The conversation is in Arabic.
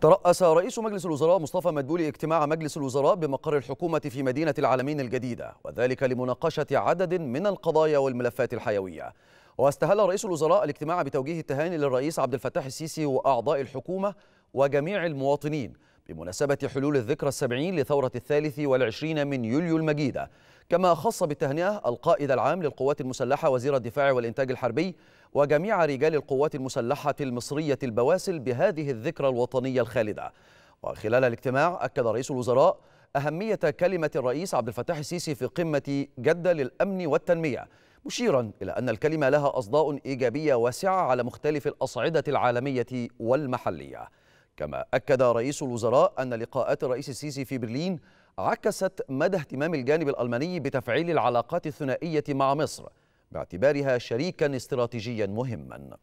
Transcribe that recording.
ترأس رئيس مجلس الوزراء مصطفى مدبولي اجتماع مجلس الوزراء بمقر الحكومة في مدينة العالمين الجديدة وذلك لمناقشة عدد من القضايا والملفات الحيوية واستهل رئيس الوزراء الاجتماع بتوجيه التهاني للرئيس عبد الفتاح السيسي وأعضاء الحكومة وجميع المواطنين بمناسبة حلول الذكرى السبعين لثورة الثالث والعشرين من يوليو المجيدة كما خص بالتهنئة القائد العام للقوات المسلحة وزير الدفاع والإنتاج الحربي وجميع رجال القوات المسلحة المصرية البواسل بهذه الذكرى الوطنية الخالدة وخلال الاجتماع أكد رئيس الوزراء أهمية كلمة الرئيس عبد الفتاح السيسي في قمة جدة للأمن والتنمية مشيرا إلى أن الكلمة لها أصداء إيجابية واسعة على مختلف الأصعدة العالمية والمحلية كما أكد رئيس الوزراء أن لقاءات الرئيس السيسي في برلين عكست مدى اهتمام الجانب الألماني بتفعيل العلاقات الثنائية مع مصر باعتبارها شريكا استراتيجيا مهما